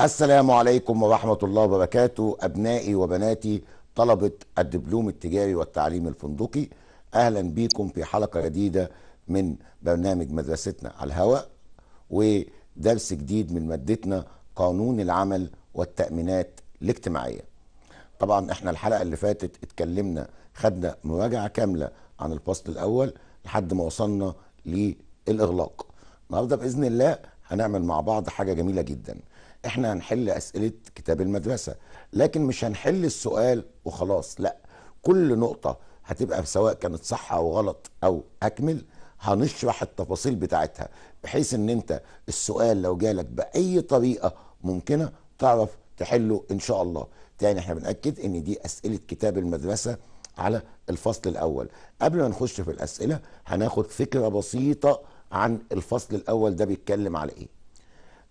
السلام عليكم ورحمة الله وبركاته أبنائي وبناتي طلبة الدبلوم التجاري والتعليم الفندقي أهلا بكم في حلقة جديدة من برنامج مدرستنا على الهواء ودرس جديد من مادتنا قانون العمل والتأمينات الاجتماعية طبعا احنا الحلقة اللي فاتت اتكلمنا خدنا مراجعة كاملة عن الفصل الأول لحد ما وصلنا للإغلاق النهارده بإذن الله هنعمل مع بعض حاجة جميلة جداً احنا هنحل اسئله كتاب المدرسه لكن مش هنحل السؤال وخلاص لا كل نقطه هتبقى سواء كانت صح او غلط او اكمل هنشرح التفاصيل بتاعتها بحيث ان انت السؤال لو جالك باي طريقه ممكنه تعرف تحله ان شاء الله تاني احنا بنأكد ان دي اسئله كتاب المدرسه على الفصل الاول قبل ما نخش في الاسئله هناخد فكره بسيطه عن الفصل الاول ده بيتكلم على ايه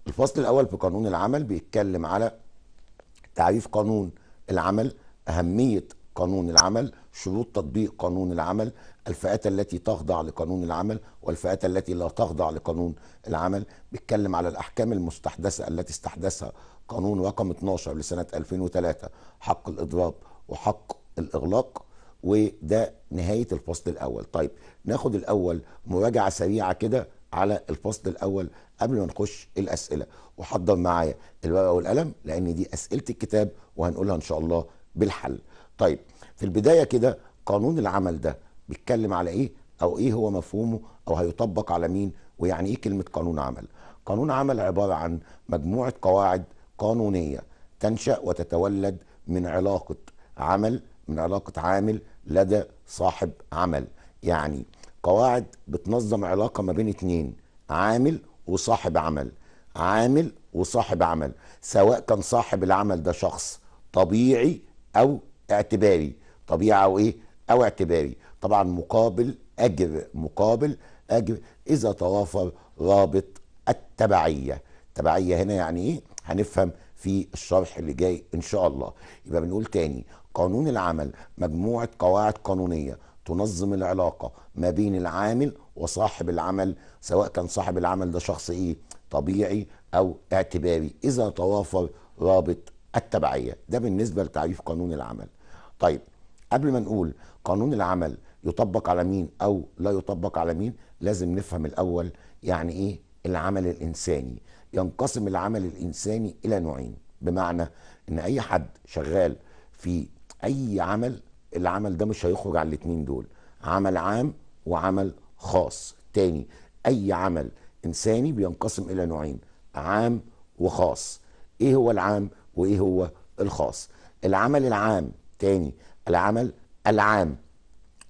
الفصل الاول في قانون العمل بيتكلم على تعريف قانون العمل اهميه قانون العمل شروط تطبيق قانون العمل الفئات التي تخضع لقانون العمل والفئات التي لا تخضع لقانون العمل بيتكلم على الأحكام المستحدثة التي استحدثها قانون رقم 12 لسنة 2003 حق الإضراب وحق الإغلاق وده نهاية الفصل الأول طيب ناخد الأول مراجعة سريعة كده على الفصل الاول قبل ما نخش الاسئله وحضر معايا الورقه والقلم لان دي اسئله الكتاب وهنقولها ان شاء الله بالحل طيب في البدايه كده قانون العمل ده بيتكلم على ايه او ايه هو مفهومه او هيطبق على مين ويعني ايه كلمه قانون عمل قانون عمل عباره عن مجموعه قواعد قانونيه تنشا وتتولد من علاقه عمل من علاقه عامل لدى صاحب عمل يعني قواعد بتنظم علاقه ما بين اتنين عامل وصاحب عمل عامل وصاحب عمل سواء كان صاحب العمل ده شخص طبيعي او اعتباري طبيعي او ايه او اعتباري طبعا مقابل اجر مقابل اجر اذا توافر رابط التبعيه التبعيه هنا يعني ايه هنفهم في الشرح اللي جاي ان شاء الله يبقى بنقول تاني قانون العمل مجموعه قواعد قانونيه تنظم العلاقه ما بين العامل وصاحب العمل سواء كان صاحب العمل ده شخص ايه طبيعي او اعتباري اذا توافر رابط التبعيه ده بالنسبه لتعريف قانون العمل طيب قبل ما نقول قانون العمل يطبق على مين او لا يطبق على مين لازم نفهم الاول يعني ايه العمل الانساني ينقسم العمل الانساني الى نوعين بمعنى ان اي حد شغال في اي عمل العمل ده مش هيخرج على الاتنين دول عمل عام وعمل خاص تاني اي عمل انساني بينقسم الى نوعين عام وخاص ايه هو العام وايه هو الخاص العمل العام تاني العمل العام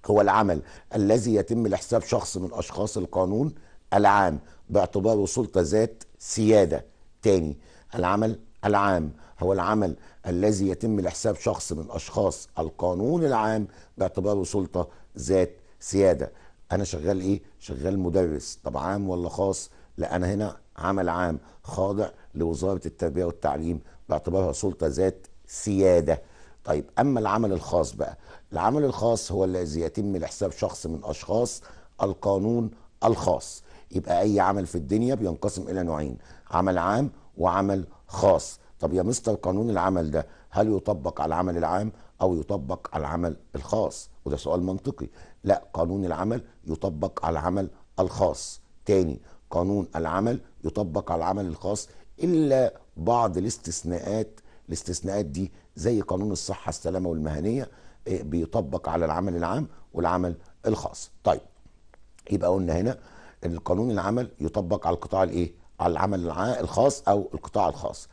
هو العمل الذي يتم لحساب شخص من اشخاص القانون العام باعتباره سلطه ذات سياده تاني العمل العام هو العمل الذي يتم لحساب شخص من أشخاص القانون العام باعتباره سلطة ذات سيادة أنا شغال إيه؟ شغال مدرس طب عام ولا خاص؟ لا أنا هنا عمل عام خاضع لوزارة التربية والتعليم باعتبارها سلطة ذات سيادة طيب أما العمل الخاص بقى العمل الخاص هو الذي يتم لحساب شخص من أشخاص القانون الخاص يبقى أي عمل في الدنيا بينقسم إلى نوعين عمل عام وعمل خاص طب يا مستر قانون العمل ده هل يطبق على العمل العام او يطبق على العمل الخاص وده سؤال منطقي لا قانون العمل يطبق على العمل الخاص تاني قانون العمل يطبق على العمل الخاص الا بعض الاستثناءات الاستثناءات دي زي قانون الصحه السلامه والمهنيه آه، بيطبق على العمل العام والعمل الخاص طيب يبقى قلنا هنا ان قانون العمل يطبق على القطاع الايه على العمل الخاص او القطاع الخاص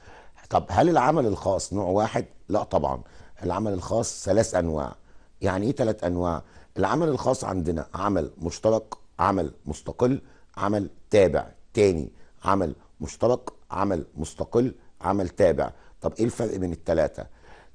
طب هل العمل الخاص نوع واحد لا طبعا العمل الخاص ثلاث انواع يعني ايه ثلاث انواع العمل الخاص عندنا عمل مشترك عمل مستقل عمل تابع تاني عمل مشترك عمل مستقل عمل تابع طب ايه الفرق بين الثلاثه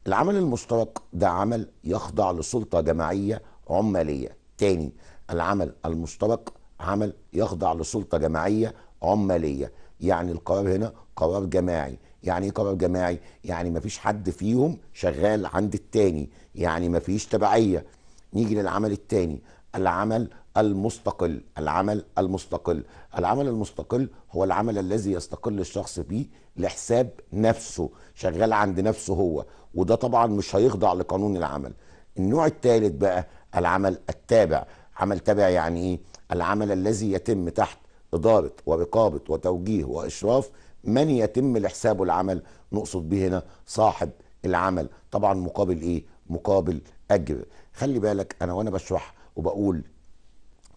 العمل المشترك ده عمل يخضع لسلطه جماعيه عماليه تاني العمل المشترك عمل يخضع لسلطه جماعيه عماليه يعني القرار هنا قرار جماعي يعني ايه قرار جماعي يعني مفيش حد فيهم شغال عند التاني يعني مفيش تبعيه نيجي للعمل التاني العمل المستقل العمل المستقل العمل المستقل هو العمل الذي يستقل الشخص فيه لحساب نفسه شغال عند نفسه هو وده طبعا مش هيخضع لقانون العمل النوع الثالث بقى العمل التابع عمل تابع يعني ايه العمل الذي يتم تحت إدارة ورقابة وتوجيه وإشراف من يتم لحسابه العمل نقصد به هنا صاحب العمل طبعا مقابل إيه مقابل أجر خلي بالك أنا وأنا بشرح وبقول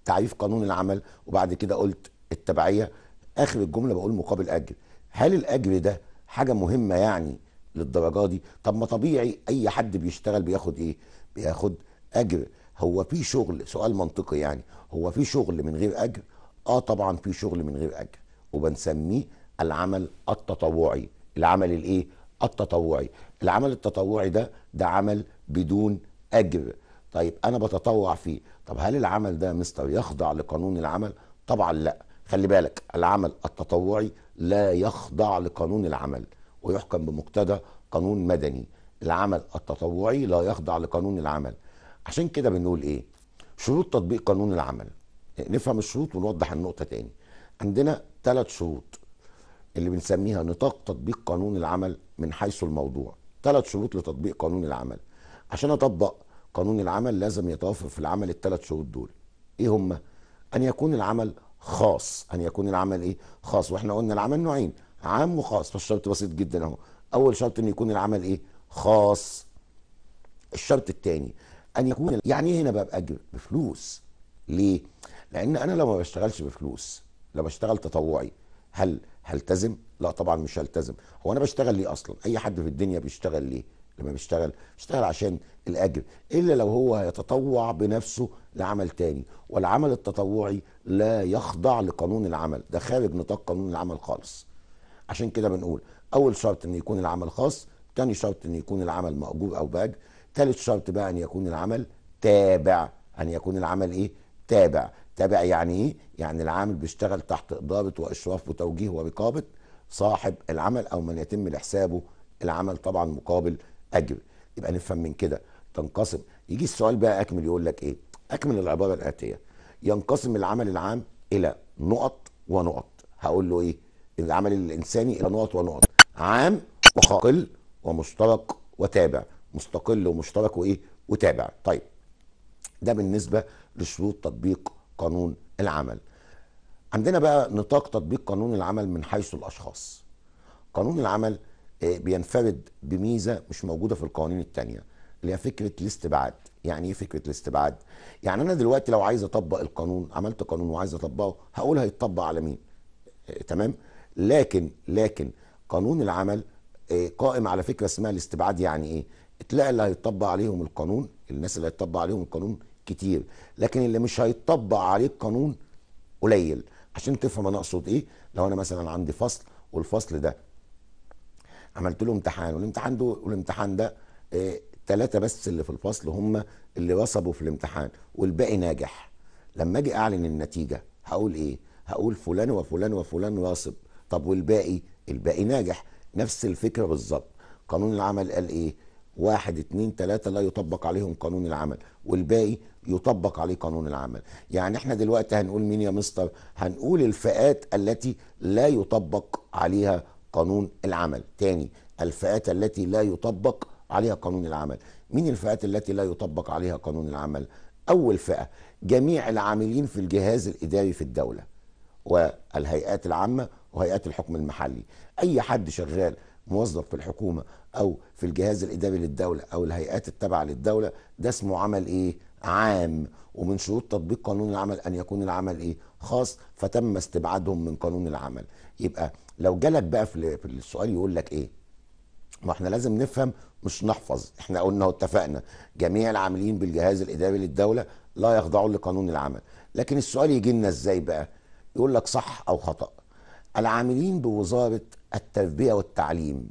تعريف قانون العمل وبعد كده قلت التبعية آخر الجملة بقول مقابل أجر هل الأجر ده حاجة مهمة يعني للدرجة دي طب ما طبيعي أي حد بيشتغل بياخد إيه بياخد أجر هو في شغل سؤال منطقي يعني هو في شغل من غير أجر اه طبعا في شغل من غير اجر وبنسميه العمل التطوعي العمل الايه التطوعي العمل التطوعي ده ده عمل بدون اجر طيب انا بتطوع فيه طب هل العمل ده مستر يخضع لقانون العمل طبعا لا خلي بالك العمل التطوعي لا يخضع لقانون العمل ويحكم بمقتضى قانون مدني العمل التطوعي لا يخضع لقانون العمل عشان كده بنقول ايه شروط تطبيق قانون العمل نفهم الشروط ونوضح النقطه تاني عندنا ثلاث شروط اللي بنسميها نطاق تطبيق قانون العمل من حيث الموضوع ثلاث شروط لتطبيق قانون العمل عشان اطبق قانون العمل لازم يتوافق في العمل الثلاث شروط دول ايه هما ان يكون العمل خاص ان يكون العمل ايه خاص واحنا قلنا العمل نوعين عام وخاص فالشرط بسيط جدا اهو اول شرط ان يكون العمل ايه خاص الشرط الثاني ان يكون يعني ايه هنا بقى باجر بفلوس ليه لان انا لو ما بشتغلش بفلوس لو بشتغل تطوعي هل هلتزم لا طبعا مش هلتزم هو انا بشتغل ليه اصلا اي حد في الدنيا بيشتغل ليه لما بيشتغل بيشتغل عشان الاجر الا لو هو هيتطوع بنفسه لعمل تاني والعمل التطوعي لا يخضع لقانون العمل ده خارج نطاق قانون العمل خالص عشان كده بنقول اول شرط ان يكون العمل خاص تاني شرط ان يكون العمل ماجور او باج تالت شرط بقى ان يكون العمل تابع ان يعني يكون العمل ايه تابع تابع يعني ايه؟ يعني العامل بيشتغل تحت إدارة وإشراف وتوجيه ورقابة صاحب العمل أو من يتم لحسابه العمل طبعا مقابل أجر يبقى نفهم من كده تنقسم يجي السؤال بقى أكمل يقول لك إيه؟ أكمل العبارة الآتية ينقسم العمل العام إلى نقط ونقط هقول له إيه؟ العمل الإنساني إلى نقط ونقط عام وخاقل ومشترك وتابع مستقل ومشترك وإيه؟ وتابع طيب ده بالنسبة لشروط تطبيق قانون العمل عندنا بقى نطاق تطبيق قانون العمل من حيث الاشخاص قانون العمل آه، بينفرد بميزه مش موجوده في القوانين الثانيه اللي هي فكره الاستبعاد يعني ايه فكره الاستبعاد يعني انا دلوقتي لو عايز اطبق القانون عملت قانون وعايز اطبقه هقول هيتطبق على مين آه، تمام لكن لكن قانون العمل آه، قائم على فكره اسمها الاستبعاد يعني ايه تلاقي اللي هيتطبق عليهم القانون الناس اللي هيتطبق عليهم القانون كتير لكن اللي مش هيطبق عليه القانون قليل عشان تفهم انا اقصد ايه لو انا مثلا عندي فصل والفصل ده عملت له امتحان والامتحان ده والامتحان ده ثلاثة آه، بس اللي في الفصل هم اللي وصبوا في الامتحان والباقي ناجح لما اجي اعلن النتيجة هقول ايه هقول فلان وفلان وفلان واصب طب والباقي الباقي ناجح نفس الفكرة بالظبط قانون العمل قال ايه واحد اتنين تلاتة لا يطبق عليهم قانون العمل والباقي يطبق عليه قانون العمل يعني احنا دلوقتي هنقول مين يا مستر هنقول الفئات التي لا يطبق عليها قانون العمل تاني الفئات التي لا يطبق عليها قانون العمل مين الفئات التي لا يطبق عليها قانون العمل اول فئة جميع العاملين في الجهاز الاداري في الدولة والهيئات العامة وهيئات الحكم المحلي اي حد شغال موظف في الحكومة او في الجهاز الاداري للدوله او الهيئات التابعه للدوله ده اسمه عمل ايه عام ومن شروط تطبيق قانون العمل ان يكون العمل ايه خاص فتم استبعادهم من قانون العمل يبقى لو جالك بقى في السؤال يقول لك ايه ما احنا لازم نفهم مش نحفظ احنا قلنا واتفقنا جميع العاملين بالجهاز الاداري للدوله لا يخضعون لقانون العمل لكن السؤال يجي لنا ازاي بقى يقول لك صح او خطا العاملين بوزاره التربيه والتعليم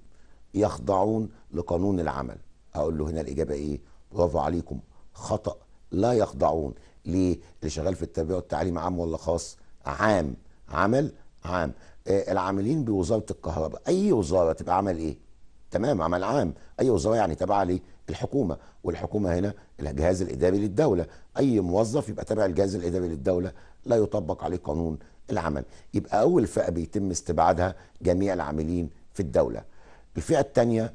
يخضعون لقانون العمل اقول له هنا الاجابه ايه برافو عليكم خطا لا يخضعون ليه اللي شغال في التربيه والتعليم عام ولا خاص عام عمل عام آه العاملين بوزاره الكهرباء اي وزاره تبقى عمل ايه تمام عمل عام اي وزاره يعني تابعه للحكومه والحكومه هنا الجهاز الاداري للدوله اي موظف يبقى تابع الجهاز الاداري للدوله لا يطبق عليه قانون العمل يبقى اول فئه بيتم استبعادها جميع العاملين في الدوله الفئة الثانية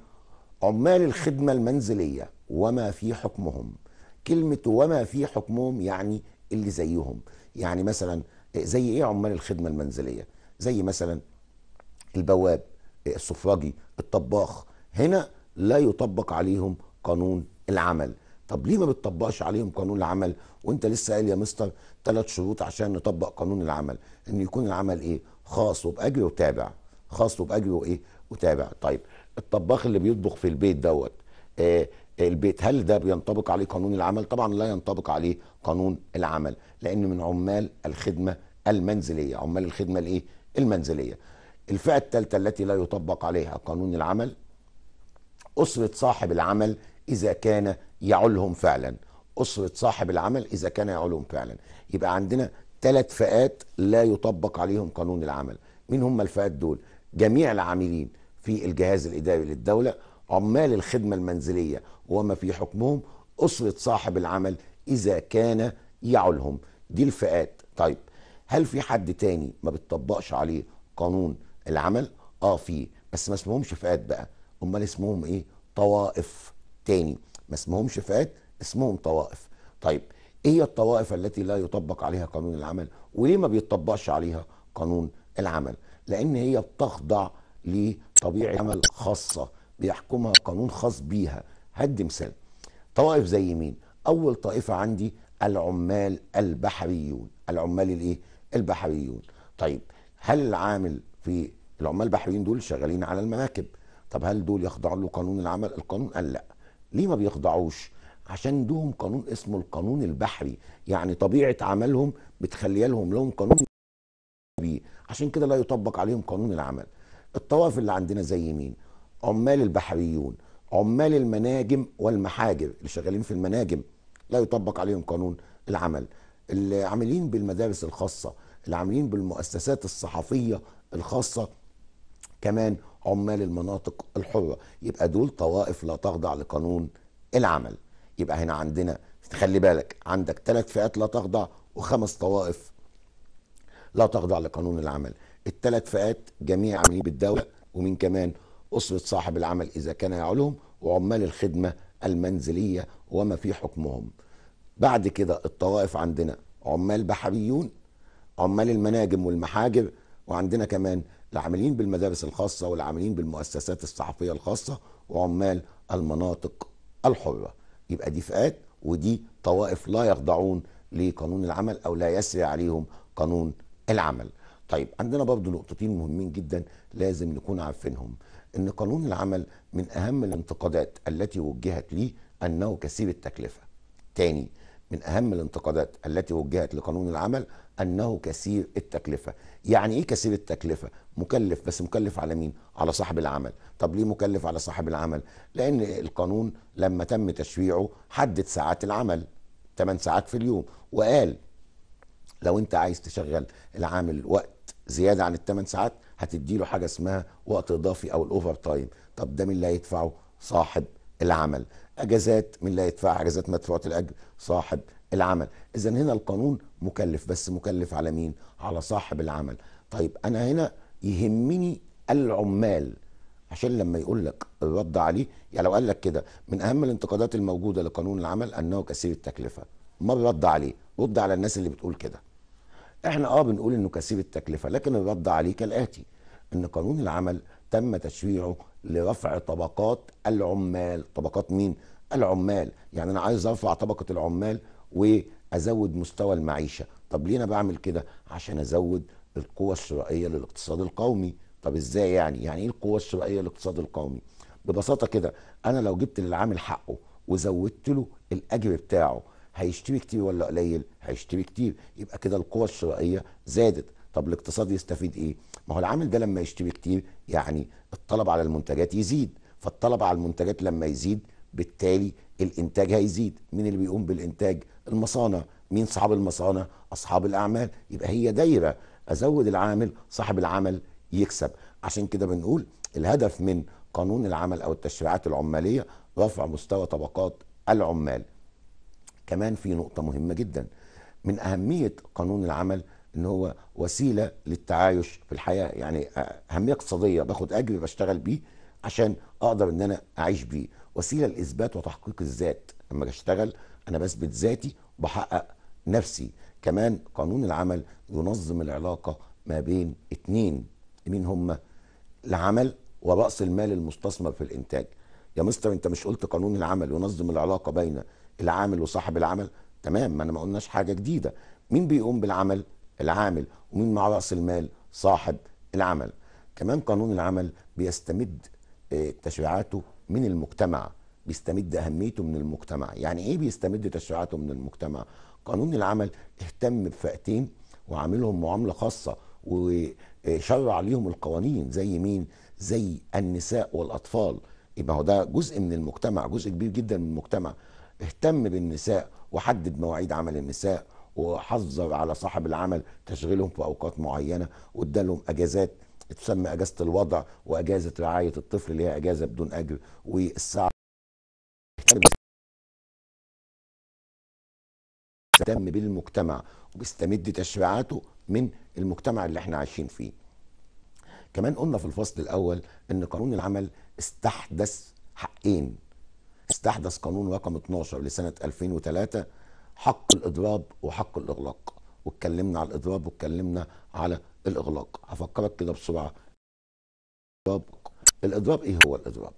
عمال الخدمة المنزلية وما في حكمهم كلمة وما في حكمهم يعني اللي زيهم يعني مثلا زي ايه عمال الخدمة المنزلية زي مثلا البواب السفراجي الطباخ هنا لا يطبق عليهم قانون العمل طب ليه ما بتطبقش عليهم قانون العمل وانت لسه قايل يا مستر ثلاث شروط عشان نطبق قانون العمل ان يكون العمل ايه خاص وباجر وتابع خاص وباجر وايه وتابع طيب الطباخ اللي بيطبخ في البيت دوت آه، آه، البيت هل ده بينطبق عليه قانون العمل طبعا لا ينطبق عليه قانون العمل لان من عمال الخدمه المنزليه عمال الخدمه الايه المنزليه الفئه الثالثه التي لا يطبق عليها قانون العمل اسره صاحب العمل اذا كان يعولهم فعلا اسره صاحب العمل اذا كان يعولهم فعلا يبقى عندنا ثلاث فئات لا يطبق عليهم قانون العمل مين هم الفئات دول جميع العاملين في الجهاز الإداري للدولة عمال الخدمة المنزلية وما في حكمهم أسرة صاحب العمل إذا كان يعلهم دي الفئات طيب هل في حد تاني ما بتطبقش عليه قانون العمل اه في بس ما اسمهمش فئات بقى امال اسمهم ايه طوائف تاني ما اسمهمش فئات اسمهم طوائف طيب ايه هي الطوائف التي لا يطبق عليها قانون العمل وليه ما بيطبقش عليها قانون العمل لان هي بتخضع ل طبيعه عمل خاصه بيحكمها قانون خاص بيها هدي مثال طوائف زي مين اول طائفه عندي العمال البحريون العمال الايه البحريون طيب هل العامل في العمال البحريين دول شغالين على المراكب طب هل دول يخضعوا له قانون العمل القانون قال لا ليه ما بيخضعوش عشان عندهم قانون اسمه القانون البحري يعني طبيعه عملهم بتخلي لهم لهم قانون بيه عشان كده لا يطبق عليهم قانون العمل الطوائف اللي عندنا زي مين عمال البحريون عمال المناجم والمحاجر اللي شغالين في المناجم لا يطبق عليهم قانون العمل اللي عاملين بالمدارس الخاصة اللي عاملين بالمؤسسات الصحفية الخاصة كمان عمال المناطق الحرة يبقى دول طوائف لا تخضع لقانون العمل يبقى هنا عندنا خلي بالك عندك ثلاث فئات لا تخضع وخمس طوائف لا تخضع لقانون العمل الثلاث فئات جميع عاملين بالدوله ومين كمان اسره صاحب العمل اذا كان يعلهم وعمال الخدمه المنزليه وما في حكمهم بعد كده الطوائف عندنا عمال بحريون عمال المناجم والمحاجر وعندنا كمان العاملين بالمدارس الخاصه والعاملين بالمؤسسات الصحفيه الخاصه وعمال المناطق الحره يبقى دي فئات ودي طوائف لا يخضعون لقانون العمل او لا يسري عليهم قانون العمل طيب عندنا برضو نقطتين مهمين جدا لازم نكون عارفينهم ان قانون العمل من اهم الانتقادات التي وجهت ليه انه كثير التكلفه تاني من اهم الانتقادات التي وجهت لقانون العمل انه كثير التكلفه يعني ايه كثير التكلفه مكلف بس مكلف على مين على صاحب العمل طب ليه مكلف على صاحب العمل لان القانون لما تم تشريعه حدد ساعات العمل 8 ساعات في اليوم وقال لو انت عايز تشغل العامل وقت زياده عن الثمان ساعات هتدي له حاجه اسمها وقت اضافي او الاوفر تايم طب ده مين اللي هيدفعه صاحب العمل اجازات مين اللي هيدفعها اجازات مدفوعه الاجر صاحب العمل اذا هنا القانون مكلف بس مكلف على مين على صاحب العمل طيب انا هنا يهمني العمال عشان لما يقول لك الرد عليه يعني لو قال لك كده من اهم الانتقادات الموجوده لقانون العمل انه كثير التكلفه ما الرد عليه رد على الناس اللي بتقول كده احنا اه بنقول انه كثير التكلفه لكن الرد عليه كالاتي ان قانون العمل تم تشريعه لرفع طبقات العمال طبقات مين العمال يعني انا عايز ارفع طبقه العمال وازود مستوى المعيشه طب ليه انا بعمل كده عشان ازود القوه الشرائيه للاقتصاد القومي طب ازاي يعني يعني ايه القوه الشرائيه للاقتصاد القومي ببساطه كده انا لو جبت للعامل حقه وزودت له الاجر بتاعه هيشتري كتير ولا قليل هيشتري كتير يبقى كده القوة الشرائية زادت طب الاقتصاد يستفيد ايه ما هو العامل ده لما يشتري كتير يعني الطلب على المنتجات يزيد فالطلب على المنتجات لما يزيد بالتالي الانتاج هيزيد مين اللي بيقوم بالانتاج المصانع مين صحاب المصانع اصحاب الاعمال يبقى هي دايره ازود العامل صاحب العمل يكسب عشان كده بنقول الهدف من قانون العمل او التشريعات العماليه رفع مستوى طبقات العمال كمان في نقطة مهمة جدا من أهمية قانون العمل ان هو وسيله للتعايش في الحياه يعني اهميه اقتصاديه باخد اجري بشتغل بيه عشان اقدر ان انا اعيش بيه وسيله لاثبات وتحقيق الذات لما بشتغل انا بثبت ذاتي وبحقق نفسي كمان قانون العمل ينظم العلاقه ما بين اتنين مين هم العمل وراس المال المستثمر في الانتاج يا مستر انت مش قلت قانون العمل ينظم العلاقه بين العامل وصاحب العمل تمام ما انا ما قلناش حاجه جديده مين بيقوم بالعمل العامل ومين مع راس المال صاحب العمل كمان قانون العمل بيستمد آه، تشريعاته من المجتمع بيستمد اهميته من المجتمع يعني ايه بيستمد تشريعاته من المجتمع قانون العمل اهتم بفئتين وعاملهم معامله خاصه وشرع ليهم القوانين زي مين زي النساء والاطفال يبقى هو ده جزء من المجتمع جزء كبير جدا من المجتمع اهتم بالنساء وحدد مواعيد عمل النساء وحظر على صاحب العمل تشغيلهم في اوقات معينه وادالهم اجازات تسمى اجازه الوضع واجازه رعايه الطفل اللي هي اجازه بدون اجر والساعه اهتم بالمجتمع وبيستمد تشريعاته من المجتمع اللي احنا عايشين فيه كمان قلنا في الفصل الاول ان قانون العمل استحدث حقين استحدث قانون رقم 12 لسنة 2003 حق الإضراب وحق الإغلاق واتكلمنا على الإضراب واتكلمنا على الإغلاق هفكرك كده بسرعة الإضراب الإضراب إيه هو الإضراب؟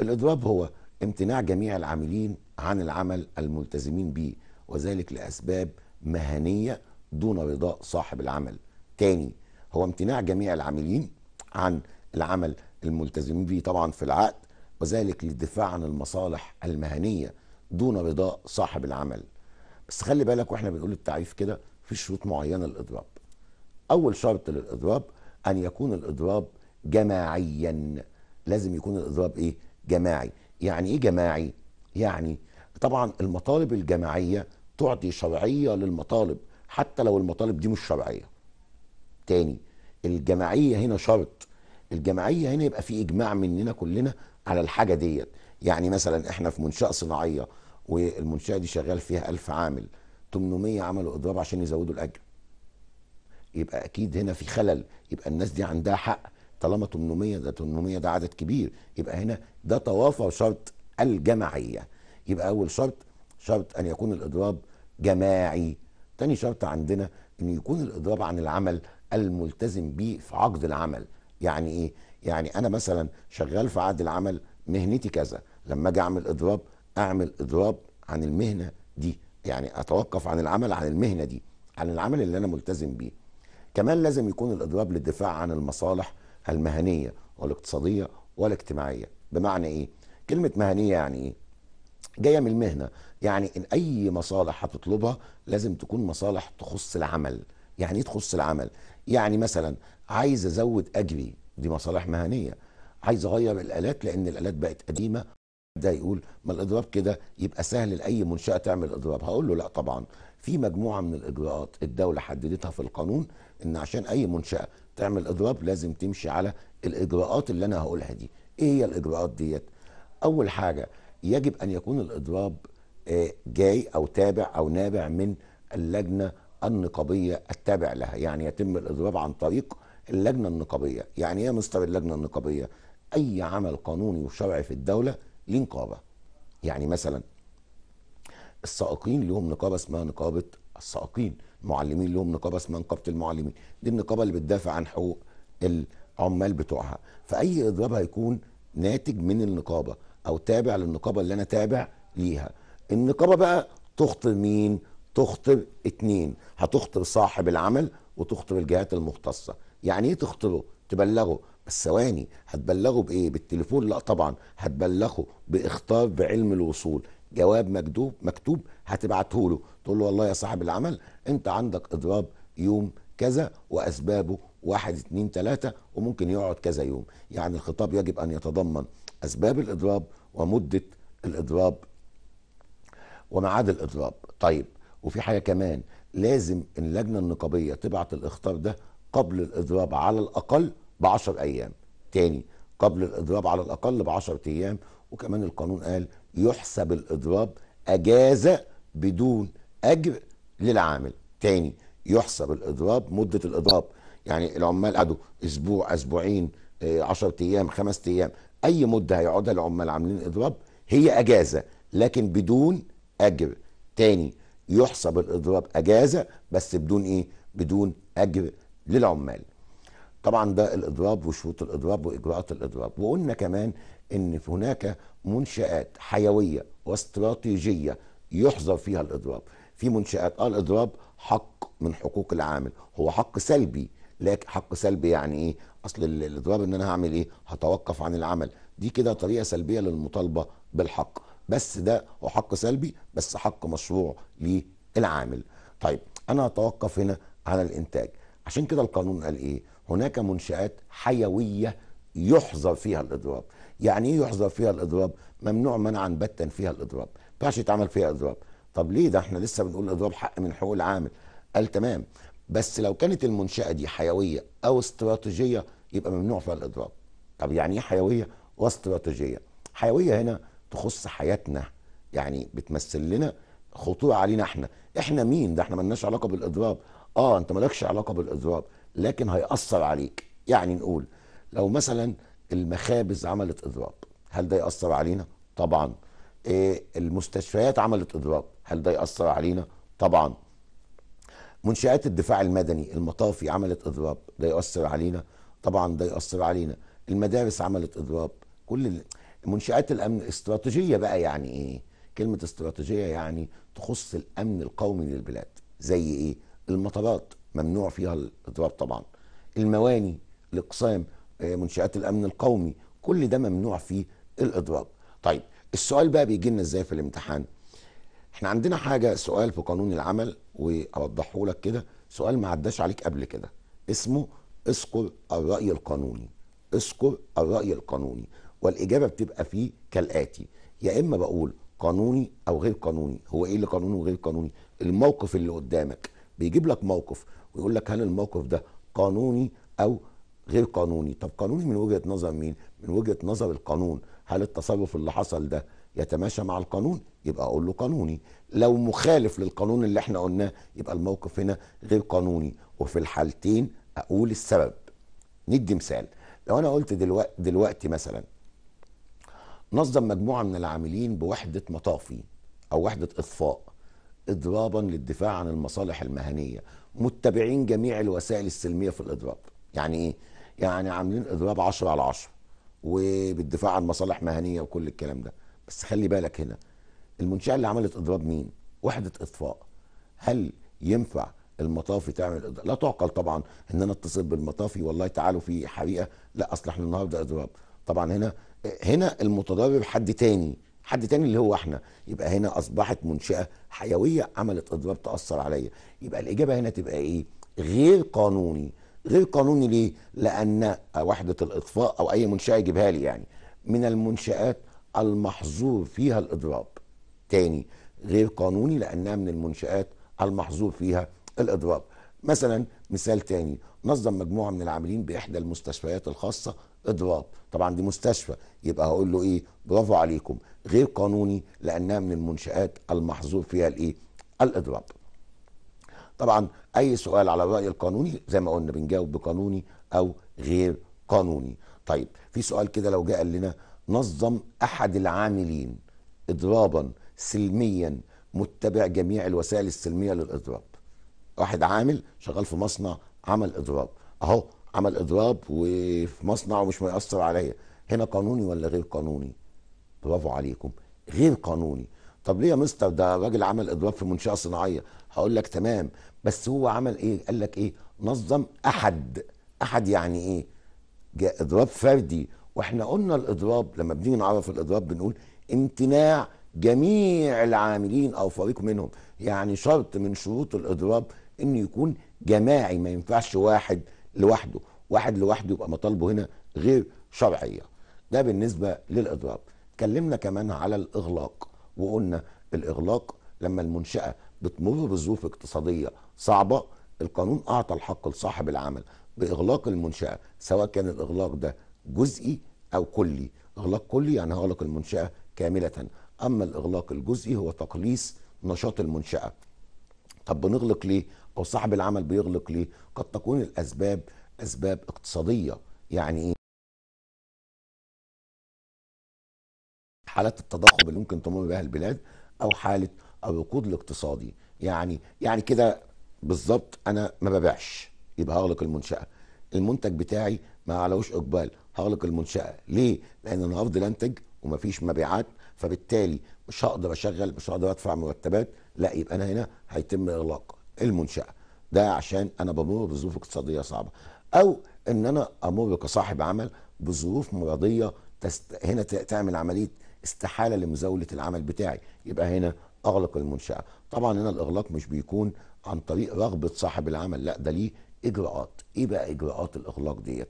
الإضراب هو امتناع جميع العاملين عن العمل الملتزمين به وذلك لأسباب مهنية دون رضاء صاحب العمل تاني هو امتناع جميع العاملين عن العمل الملتزمين به طبعا في العقد وذلك للدفاع عن المصالح المهنيه دون رضاء صاحب العمل بس خلي بالك واحنا بنقول التعريف كده في شروط معينه للاضراب اول شرط للاضراب ان يكون الاضراب جماعيا لازم يكون الاضراب ايه جماعي يعني ايه جماعي يعني طبعا المطالب الجماعيه تعطي شرعيه للمطالب حتى لو المطالب دي مش شرعيه تاني الجماعيه هنا شرط الجماعيه هنا يبقى في اجماع مننا كلنا على الحاجه ديت يعني مثلا احنا في منشاه صناعيه والمنشاه دي شغال فيها 1000 عامل 800 عملوا اضراب عشان يزودوا الاجر يبقى اكيد هنا في خلل يبقى الناس دي عندها حق طالما 800 ده 800 ده عدد كبير يبقى هنا ده توافر شرط الجماعيه يبقى اول شرط شرط ان يكون الاضراب جماعي تاني شرط عندنا ان يكون الاضراب عن العمل الملتزم به في عقد العمل يعني ايه يعني انا مثلا شغال في عقد العمل مهنتي كذا لما اجي اعمل اضراب اعمل اضراب عن المهنه دي يعني اتوقف عن العمل عن المهنه دي عن العمل اللي انا ملتزم بيه كمان لازم يكون الاضراب للدفاع عن المصالح المهنيه والاقتصاديه والاجتماعيه بمعنى ايه كلمه مهنيه يعني ايه جايه من المهنه يعني ان اي مصالح هتطلبها لازم تكون مصالح تخص العمل يعني ايه تخص العمل يعني مثلا عايز ازود اجري دي مصالح مهنيه عايز اغير الالات لان الالات بقت قديمه ده يقول ما الاضراب كده يبقى سهل لاي منشاه تعمل اضراب هقول له لا طبعا في مجموعه من الاجراءات الدوله حددتها في القانون ان عشان اي منشاه تعمل اضراب لازم تمشي على الاجراءات اللي انا هقولها دي ايه هي الاجراءات ديت اول حاجه يجب ان يكون الاضراب آه، جاي او تابع او نابع من اللجنه النقابيه التابع لها يعني يتم الاضراب عن طريق اللجنه النقابيه يعني ايه يا مستر اللجنه النقابيه اي عمل قانوني وشرعي في الدوله ليه نقابه يعني مثلا السائقين لهم نقابه اسمها نقابه السائقين المعلمين لهم نقابه اسمها نقابه المعلمين دي النقابه اللي بتدافع عن حقوق العمال بتوعها فاي اضراب هيكون ناتج من النقابه او تابع للنقابه اللي انا تابع ليها النقابه بقى تخطر مين تخطر اتنين هتخطر صاحب العمل وتخطر الجهات المختصه يعني ايه تخطبه تبلغه بس ثواني هتبلغه بايه بالتليفون لا طبعا هتبلغه باخطاب بعلم الوصول جواب مكتوب مكتوب هتبعته له تقول له والله يا صاحب العمل انت عندك اضراب يوم كذا واسبابه واحد اتنين تلاتة وممكن يقعد كذا يوم يعني الخطاب يجب ان يتضمن اسباب الاضراب ومدة الاضراب وميعاد الاضراب طيب وفي حاجة كمان لازم اللجنة النقابية تبعت الاخطار ده قبل الإضراب على الأقل ب 10 أيام تاني قبل الإضراب على الأقل ب 10 أيام وكمان القانون قال يحسب الإضراب أجازة بدون أجر للعامل تاني يحسب الإضراب مدة الإضراب يعني العمال قعدوا أسبوع أسبوعين 10 آه، أيام 5 أيام أي مدة هيقعدها العمال عاملين إضراب هي أجازة لكن بدون أجر تاني يحسب الإضراب أجازة بس بدون إيه بدون أجر للعمال طبعا ده الاضراب وشروط الاضراب واجراءات الاضراب وقلنا كمان ان هناك منشات حيويه واستراتيجيه يحظر فيها الاضراب في منشات آه الاضراب حق من حقوق العامل هو حق سلبي لكن حق سلبي يعني ايه اصل الاضراب ان انا هعمل ايه هتوقف عن العمل دي كده طريقه سلبيه للمطالبه بالحق بس ده هو حق سلبي بس حق مشروع للعامل طيب انا هتوقف هنا على الانتاج عشان كده القانون قال ايه هناك منشآت حيوية يحظر فيها الإضراب يعني ايه يحظر فيها الإضراب ممنوع منعا باتا فيها الإضراب ما ينفعش يتعمل فيها إضراب طب ليه ده احنا لسه بنقول إضراب حق من حقوق العامل قال تمام بس لو كانت المنشأة دي حيوية أو استراتيجية يبقى ممنوع فيها الإضراب طب يعني ايه حيوية واستراتيجية حيوية هنا تخص حياتنا يعني بتمثل لنا خطورة علينا احنا احنا مين ده احنا ملناش علاقة بالإضراب اه انت مالكش علاقه بالاضراب لكن هيأثر عليك يعني نقول لو مثلا المخابز عملت اضراب هل ده يأثر علينا؟ طبعا إيه المستشفيات عملت اضراب هل ده يأثر علينا؟ طبعا منشآت الدفاع المدني المطافي عملت اضراب ده يأثر علينا؟ طبعا ده يأثر علينا المدارس عملت اضراب كل منشآت الامن استراتيجيه بقى يعني ايه؟ كلمه استراتيجيه يعني تخص الامن القومي للبلاد زي ايه؟ المطارات ممنوع فيها الاضراب طبعا المواني الاقسام آه، منشات الامن القومي كل ده ممنوع فيه الاضراب طيب السؤال بقى بيجي لنا ازاي في الامتحان احنا عندنا حاجه سؤال في قانون العمل واوضحه لك كده سؤال ما عداش عليك قبل كده اسمه اذكر الراي القانوني اذكر الراي القانوني والاجابه بتبقى فيه كالاتي يا اما بقول قانوني او غير قانوني هو ايه اللي قانوني وغير قانوني الموقف اللي قدامك بيجيب لك موقف ويقول لك هل الموقف ده قانوني او غير قانوني طب قانوني من وجهه نظر مين من وجهه نظر القانون هل التصرف اللي حصل ده يتماشى مع القانون يبقى اقول له قانوني لو مخالف للقانون اللي احنا قلناه يبقى الموقف هنا غير قانوني وفي الحالتين اقول السبب ندي مثال لو انا قلت دلوقتي, دلوقتي مثلا نظم مجموعه من العاملين بوحده مطافي او وحده اطفاء اضرابا للدفاع عن المصالح المهنيه متبعين جميع الوسائل السلميه في الاضراب يعني ايه يعني عاملين اضراب 10 على 10 وبالدفاع عن مصالح مهنيه وكل الكلام ده بس خلي بالك هنا المنشاه اللي عملت اضراب مين وحده اطفاء هل ينفع المطافي تعمل إضراب. لا تعقل طبعا ان انا اتصل بالمطافي والله تعالوا في حريقه لا اصل احنا النهارده اضراب طبعا هنا هنا المتضرر حد تاني حد تاني اللي هو احنا يبقى هنا اصبحت منشاه حيويه عملت اضراب تاثر عليا يبقى الاجابه هنا تبقى ايه غير قانوني غير قانوني ليه لان وحده الاطفاء او اي منشاه يجيبها لي يعني من المنشات المحظور فيها الاضراب تاني غير قانوني لانها من المنشات المحظور فيها الاضراب مثلا مثال تاني نظم مجموعه من العاملين باحدى المستشفيات الخاصه اضراب طبعا دي مستشفى يبقى هقول له ايه برافو عليكم غير قانوني لانها من المنشات المحظور فيها الايه الاضراب طبعا اي سؤال على الراي القانوني زي ما قلنا بنجاوب بقانوني او غير قانوني طيب في سؤال كده لو جاء قال لنا نظم احد العاملين اضرابا سلميا متبع جميع الوسائل السلميه للاضراب واحد عامل شغال في مصنع عمل اضراب اهو عمل اضراب وفي مصنع ومش مأثر عليا هنا قانوني ولا غير قانوني برافو عليكم غير قانوني طب ليه يا مستر ده راجل عمل اضراب في منشاه صناعيه هقول لك تمام بس هو عمل ايه قال لك ايه نظم احد احد يعني ايه جاء اضراب فردي واحنا قلنا الاضراب لما بنيجي نعرف الاضراب بنقول امتناع جميع العاملين او فريق منهم يعني شرط من شروط الاضراب انه يكون جماعي ما ينفعش واحد لوحده واحد لوحده يبقى مطالبه هنا غير شرعيه ده بالنسبه للاضراب اتكلمنا كمان على الاغلاق وقلنا الاغلاق لما المنشاه بتمر بظروف اقتصاديه صعبه القانون اعطى الحق لصاحب العمل باغلاق المنشاه سواء كان الاغلاق ده جزئي او كلي اغلاق كلي يعني هغلق المنشاه كامله اما الاغلاق الجزئي هو تقليص نشاط المنشاه طب بنغلق ليه او صاحب العمل بيغلق ليه قد تكون الاسباب اسباب اقتصاديه يعني ايه حالات التضخم اللي ممكن تمر بها البلاد او حاله الركود الاقتصادي يعني يعني كده بالظبط انا ما ببيعش يبقى هغلق المنشاه المنتج بتاعي ما علوش اقبال هغلق المنشاه ليه لان انا هفضل انتج ومفيش مبيعات فبالتالي مش هقدر اشغل مش هقدر ادفع مرتبات لا يبقى انا هنا هيتم اغلاق المنشاه ده عشان انا بمر بظروف اقتصاديه صعبه او ان انا امر كصاحب عمل بظروف مرضيه تست... هنا تعمل عمليه استحاله لمزاوله العمل بتاعي يبقى هنا اغلق المنشاه طبعا هنا الاغلاق مش بيكون عن طريق رغبه صاحب العمل لا ده ليه اجراءات ايه بقى اجراءات الاغلاق ديت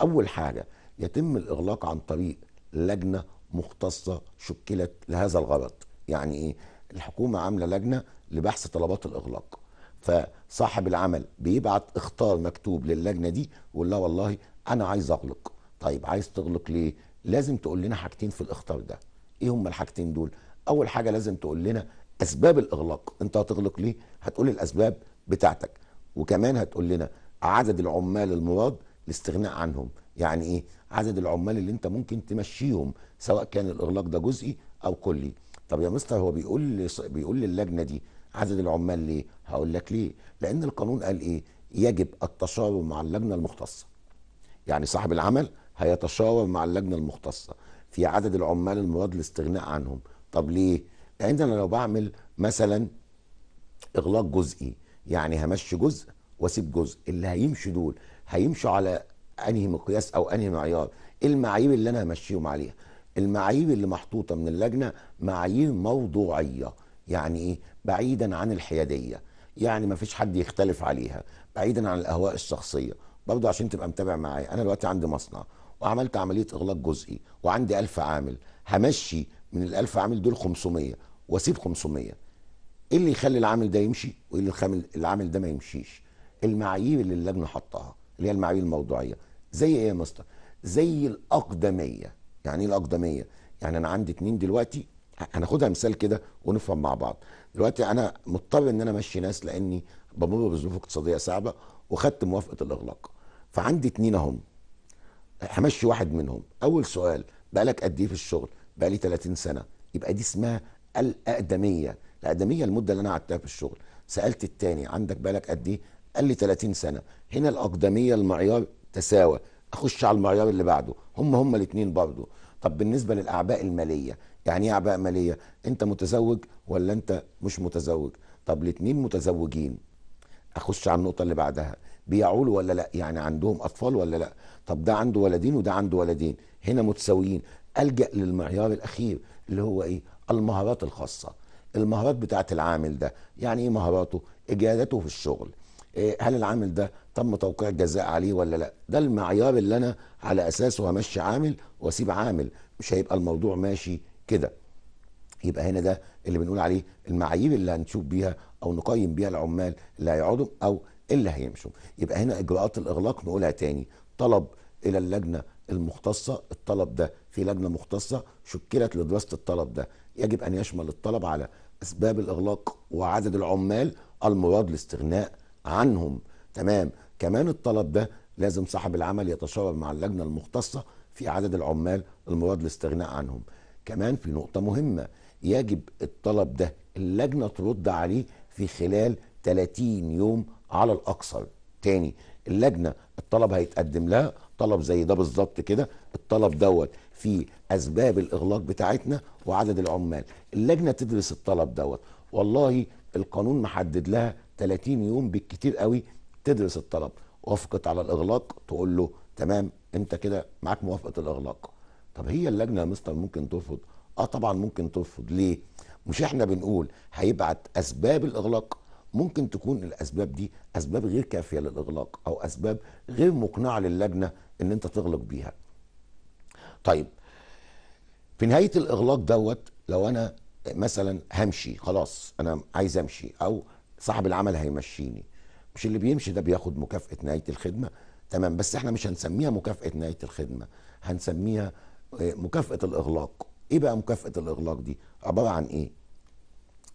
اول حاجه يتم الاغلاق عن طريق لجنه مختصه شكلت لهذا الغرض يعني ايه الحكومه عامله لجنه لبحث طلبات الاغلاق فصاحب العمل بيبعت اختار مكتوب للجنه دي ويقول لها والله انا عايز اغلق طيب عايز تغلق ليه لازم تقول لنا حاجتين في الاختار ده ايه هم الحاجتين دول اول حاجه لازم تقول لنا اسباب الاغلاق انت هتغلق ليه هتقول الاسباب بتاعتك وكمان هتقول لنا عدد العمال المراد الاستغناء عنهم يعني ايه عدد العمال اللي انت ممكن تمشيهم سواء كان الاغلاق ده جزئي او كلي طب يا مستر هو بيقول بيقول للجنه دي عدد العمال ليه؟ هقول لك ليه؟ لان القانون قال ايه؟ يجب التشاور مع اللجنه المختصه. يعني صاحب العمل هيتشاور مع اللجنه المختصه في عدد العمال المراد الاستغناء عنهم، طب ليه؟ لان انا لو بعمل مثلا اغلاق جزئي يعني همشي جزء واسيب جزء، اللي هيمشي دول هيمشوا على انهي مقياس او انهي معيار؟ المعايير اللي انا همشيهم عليها؟ المعايير اللي محطوطه من اللجنه معايير موضوعيه يعني ايه بعيدا عن الحياديه يعني ما فيش حد يختلف عليها بعيدا عن الاهواء الشخصيه برضه عشان تبقى متابع معايا انا دلوقتي عندي مصنع وعملت عمليه اغلاق جزئي وعندي 1000 عامل همشي من ال 1000 عامل دول 500 واسيب 500 ايه اللي يخلي العامل ده يمشي وايه اللي العامل ده ما يمشيش المعايير اللي اللجنه حطها اللي هي المعايير الموضوعيه زي ايه يا مستر زي الاقدميه يعني ايه الاقدميه يعني انا عندي اتنين دلوقتي هناخدها مثال كده ونفهم مع بعض دلوقتي انا مضطر ان انا امشي ناس لاني بمر بظروف اقتصاديه صعبه وخدت موافقه الاغلاق فعندي اتنين اهم همشي واحد منهم اول سؤال بقالك قد ايه في الشغل بقالي 30 سنه يبقى دي اسمها الاقدميه الاقدميه المده اللي انا قعدتها في الشغل سالت التاني عندك لك قد ايه قال لي 30 سنه هنا الاقدميه المعيار تساوى اخش على المعيار اللي بعده هم هم الاثنين برضه طب بالنسبه للاعباء الماليه يعني ايه اعباء ماليه انت متزوج ولا انت مش متزوج طب الاثنين متزوجين اخش على النقطه اللي بعدها بيعول ولا لا يعني عندهم اطفال ولا لا طب ده عنده ولدين وده عنده ولدين هنا متساويين الجا للمعيار الاخير اللي هو ايه المهارات الخاصه المهارات بتاعه العامل ده يعني ايه مهاراته اجادته في الشغل إيه، هل العامل ده تم توقيع الجزاء عليه ولا لا ده المعيار اللي انا على اساسه همشي عامل واسيب عامل مش هيبقى الموضوع ماشي كده يبقى هنا ده اللي بنقول عليه المعايير اللي هنشوف بيها او نقيم بيها العمال اللي هيقعدوا او اللي هيمشوا يبقى هنا اجراءات الاغلاق نقولها تاني طلب الى اللجنه المختصه الطلب ده في لجنه مختصه شكلت لدراسه الطلب ده يجب ان يشمل الطلب على اسباب الاغلاق وعدد العمال المراد لاستغناء عنهم تمام كمان الطلب ده لازم صاحب العمل يتشاور مع اللجنه المختصه في عدد العمال المراد الاستغناء عنهم كمان في نقطه مهمه يجب الطلب ده اللجنه ترد عليه في خلال 30 يوم على الاقصر تاني اللجنه الطلب هيتقدم لها طلب زي ده بالظبط كده الطلب دوت في اسباب الاغلاق بتاعتنا وعدد العمال اللجنه تدرس الطلب دوت والله القانون محدد لها 30 يوم بالكتير قوي تدرس الطلب وافقت على الاغلاق تقول له تمام انت كده معاك موافقه الاغلاق طب هي اللجنه يا مستر ممكن ترفض اه طبعا ممكن ترفض ليه مش احنا بنقول هيبعت اسباب الاغلاق ممكن تكون الاسباب دي اسباب غير كافيه للاغلاق او اسباب غير مقنعه للجنه ان انت تغلق بيها طيب في نهايه الاغلاق دوت لو انا مثلا همشي خلاص انا عايز امشي او صاحب العمل هيمشيني مش اللي بيمشي ده بياخد مكافاه نهايه الخدمه تمام بس احنا مش هنسميها مكافاه نهايه الخدمه هنسميها آه، مكافاه الاغلاق ايه بقى مكافاه الاغلاق دي عباره عن ايه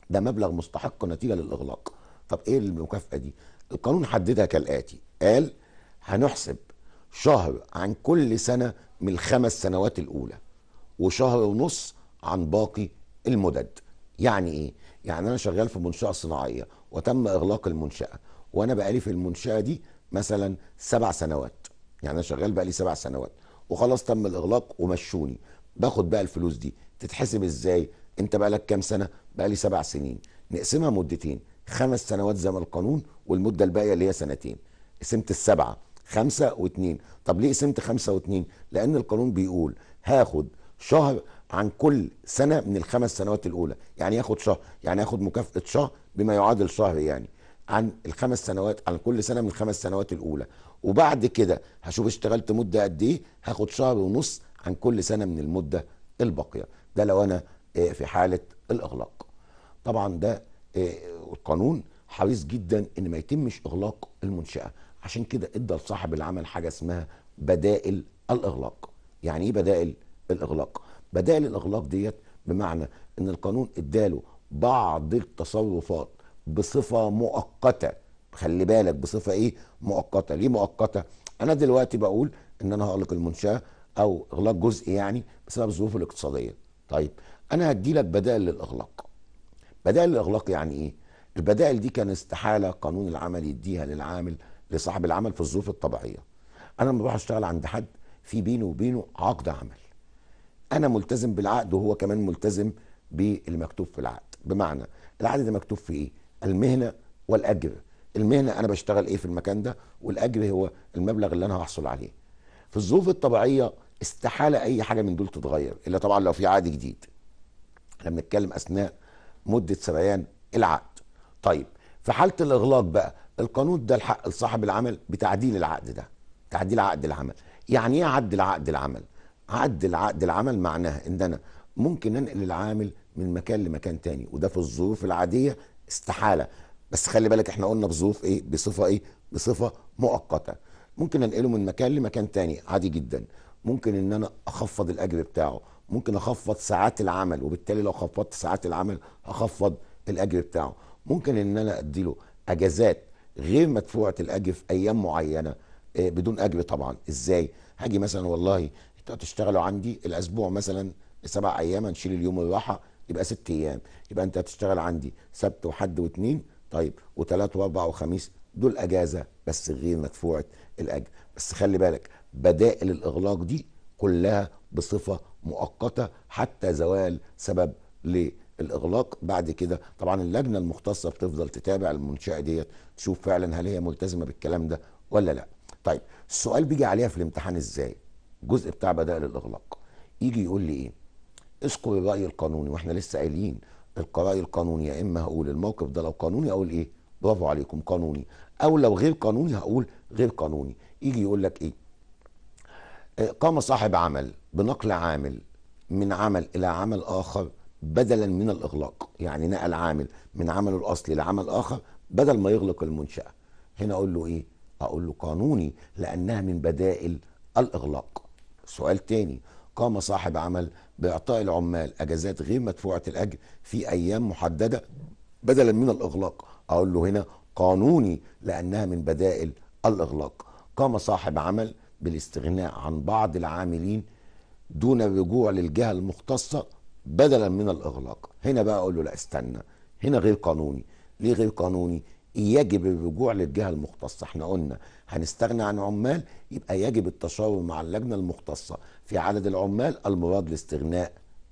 ده مبلغ مستحق نتيجه للاغلاق طب ايه المكافاه دي القانون حددها كالاتي قال هنحسب شهر عن كل سنه من الخمس سنوات الاولى وشهر ونص عن باقي المدد يعني ايه يعني انا شغال في منشاه صناعيه وتم اغلاق المنشاه وانا بقالي في المنشاه دي مثلا سبع سنوات يعني انا شغال بقالي سبع سنوات وخلاص تم الاغلاق ومشوني باخد بقى الفلوس دي تتحسب ازاي انت بقالك كام سنه بقالي سبع سنين نقسمها مدتين خمس سنوات زي ما القانون والمده الباقيه اللي هي سنتين قسمت السبعه خمسه واثنين طب ليه قسمت خمسه واثنين لان القانون بيقول هاخد شهر عن كل سنه من الخمس سنوات الاولى يعني ياخد شهر يعني ياخد مكافاه شهر بما يعادل شهر يعني عن الخمس سنوات عن كل سنه من الخمس سنوات الاولى وبعد كده هشوف اشتغلت مده قد ايه هاخد شهر ونص عن كل سنه من المده الباقيه ده لو انا آه، في حاله الاغلاق طبعا ده القانون آه، حريص جدا ان ما يتمش اغلاق المنشاه عشان كده ادى لصاحب العمل حاجه اسمها بدائل الاغلاق يعني ايه بدائل الاغلاق بدائل الاغلاق ديت بمعنى ان القانون اداله بعض التصرفات بصفه مؤقته خلي بالك بصفه ايه مؤقته ليه مؤقته انا دلوقتي بقول ان انا هغلق المنشاه او اغلاق جزئي يعني بسبب الظروف الاقتصاديه طيب انا هدي لك بدائل للاغلاق بدائل الاغلاق يعني ايه البدائل دي كان استحاله قانون العمل يديها للعامل لصاحب العمل في الظروف الطبيعيه انا لما بروح اشتغل عند حد في بينه وبينه عقد عمل انا ملتزم بالعقد وهو كمان ملتزم بالمكتوب في العقد بمعنى العقد ده مكتوب فيه ايه المهنه والاجر المهنه انا بشتغل ايه في المكان ده والاجر هو المبلغ اللي انا هحصل عليه في الظروف الطبيعيه استحاله اي حاجه من دول تتغير الا طبعا لو في عقد جديد لما نتكلم اثناء مده سريان العقد طيب في حاله الاغلاق بقى القانون ده الحق لصاحب العمل بتعديل العقد ده تعديل عقد العمل يعني ايه عدل عقد العمل عدل عقد العمل معناها ان انا ممكن انقل العامل من مكان لمكان تاني وده في الظروف العاديه استحاله بس خلي بالك احنا قلنا بظروف ايه بصفه ايه بصفه مؤقته ممكن انقله من مكان لمكان تاني عادي جدا ممكن ان انا اخفض الاجر بتاعه ممكن اخفض ساعات العمل وبالتالي لو خفضت ساعات العمل اخفض الاجر بتاعه ممكن ان انا اديله اجازات غير مدفوعه الاجر في ايام معينه آه، بدون اجر طبعا ازاي هاجي مثلا والله هتشتغلوا عندي الاسبوع مثلا سبع ايام هنشيل اليوم الراحه يبقى ست ايام يبقى انت هتشتغل عندي سبت وحد واثنين طيب وثلاث واربع وخميس دول اجازه بس غير مدفوعه الاجر بس خلي بالك بدائل الاغلاق دي كلها بصفه مؤقته حتى زوال سبب للاغلاق بعد كده طبعا اللجنه المختصه بتفضل تتابع المنشاه ديت تشوف فعلا هل هي ملتزمه بالكلام ده ولا لا طيب السؤال بيجي عليها في الامتحان ازاي الجزء بتاع بدائل الاغلاق يجي يقول لي ايه اسقوا الراي القانوني واحنا لسه قايلين الراي القانوني يا اما هقول الموقف ده لو قانوني اقول ايه برافو عليكم قانوني او لو غير قانوني هقول غير قانوني يجي يقول لك ايه آه، قام صاحب عمل بنقل عامل من عمل الى عمل اخر بدلا من الاغلاق يعني نقل عامل من عمله الاصلي لعمل اخر بدل ما يغلق المنشاه هنا اقول له ايه اقول له قانوني لانها من بدائل الاغلاق سؤال تاني قام صاحب عمل بإعطاء العمال أجازات غير مدفوعة الأجر في أيام محددة بدلا من الإغلاق أقول له هنا قانوني لأنها من بدائل الإغلاق قام صاحب عمل بالاستغناء عن بعض العاملين دون الرجوع للجهة المختصة بدلا من الإغلاق هنا بقى أقول له لا استنى هنا غير قانوني ليه غير قانوني يجب الرجوع للجهة المختصة احنا قلنا هنستغنى عن عمال يبقى يجب التشاور مع اللجنة المختصة في عدد العمال المراد الاستغناء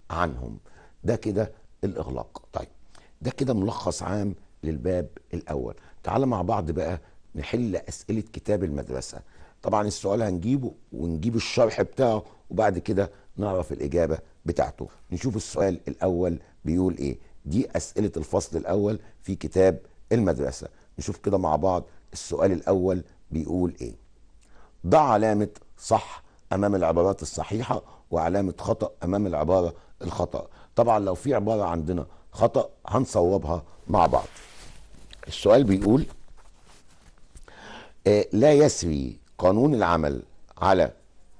عنهم ده كده الإغلاق طيب ده كده ملخص عام للباب الأول تعال مع بعض بقى نحل أسئلة كتاب المدرسة طبعا السؤال هنجيبه ونجيب الشرح بتاعه وبعد كده نعرف الإجابة بتاعته نشوف السؤال الأول بيقول إيه دي أسئلة الفصل الأول في كتاب المدرسة نشوف كده مع بعض السؤال الأول بيقول ايه ضع علامة صح امام العبارات الصحيحة وعلامة خطأ امام العبارة الخطأ طبعا لو في عبارة عندنا خطأ هنصوبها مع بعض السؤال بيقول آه لا يسري قانون العمل على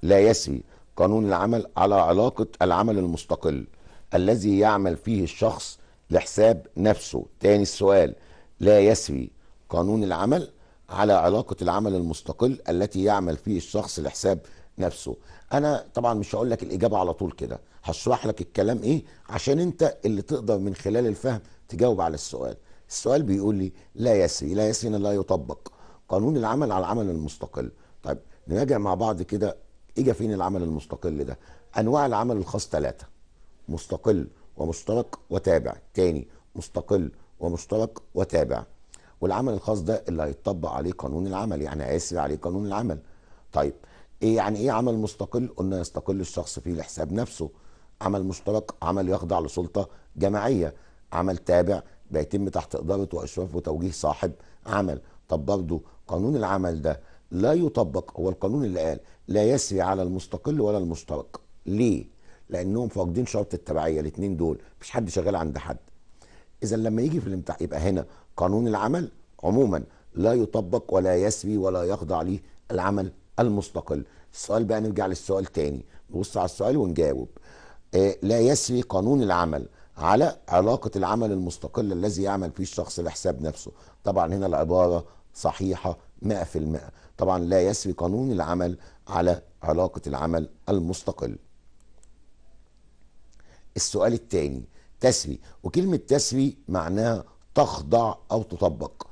لا يسري قانون العمل على علاقة العمل المستقل الذي يعمل فيه الشخص لحساب نفسه تاني السؤال لا يسري قانون العمل على علاقه العمل المستقل التي يعمل فيه الشخص لحساب نفسه انا طبعا مش هقول لك الاجابه على طول كده هشرح لك الكلام ايه عشان انت اللي تقدر من خلال الفهم تجاوب على السؤال السؤال بيقول لي لا يسري لا يسري لا يطبق قانون العمل على العمل المستقل طيب نراجع مع بعض كده اجى فين العمل المستقل ده انواع العمل الخاص ثلاثه مستقل ومشترك وتابع تاني مستقل ومشترك وتابع والعمل الخاص ده اللي هيطبق عليه قانون العمل يعني هيسري عليه قانون العمل طيب ايه يعني ايه عمل مستقل قلنا يستقل الشخص فيه لحساب نفسه عمل مشترك عمل يخضع لسلطه جماعيه عمل تابع بيتم تحت اداره واشراف وتوجيه صاحب عمل طب برضه قانون العمل ده لا يطبق هو القانون اللي قال لا يسري على المستقل ولا المشترك ليه لانهم فاقدين شرط التبعيه الاثنين دول مفيش حد شغال عند حد اذا لما يجي في الامتحان يبقى هنا قانون العمل عموما لا يطبق ولا يسبي ولا يخضع ليه العمل المستقل السؤال بقى نرجع للسؤال تاني نبص على السؤال ونجاوب آه لا يسري قانون العمل على علاقة العمل المستقل الذي يعمل فيه الشخص لحساب نفسه طبعا هنا العبارة صحيحة 100% طبعا لا يسري قانون العمل على علاقة العمل المستقل السؤال الثاني تسري وكلمة تسري معناها تخضع أو تطبق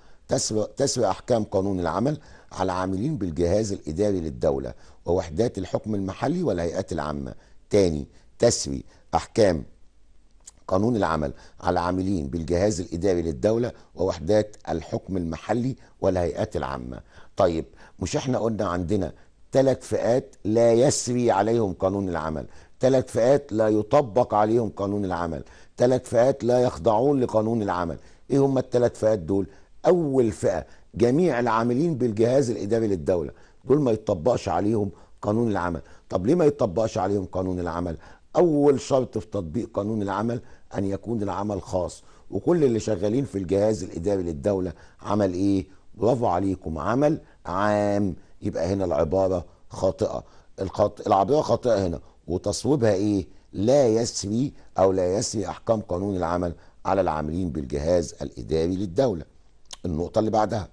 تسوي أحكام قانون العمل على عاملين بالجهاز الإداري للدولة ووحدات الحكم المحلي والهيئات العامة تاني تسوي أحكام قانون العمل على عاملين بالجهاز الإداري للدولة ووحدات الحكم المحلي والهيئات العامة طيب مش احنا قلنا عندنا ثلاث فئات لا يسري عليهم قانون العمل ثلاث فئات لا يطبق عليهم قانون العمل ثلاث فئات لا يخضعون لقانون العمل ايه هم الثلاث فئات دول اول فئه جميع العاملين بالجهاز الاداري للدوله دول ما يطبقش عليهم قانون العمل طب ليه ما يطبقش عليهم قانون العمل اول شرط في تطبيق قانون العمل ان يكون العمل خاص وكل اللي شغالين في الجهاز الاداري للدوله عمل ايه برافو عليكم عمل عام يبقى هنا العباره خاطئه الخط... العباره خاطئه هنا وتصويبها ايه لا يسري او لا يسري احكام قانون العمل على العاملين بالجهاز الإداري للدولة النقطة اللي بعدها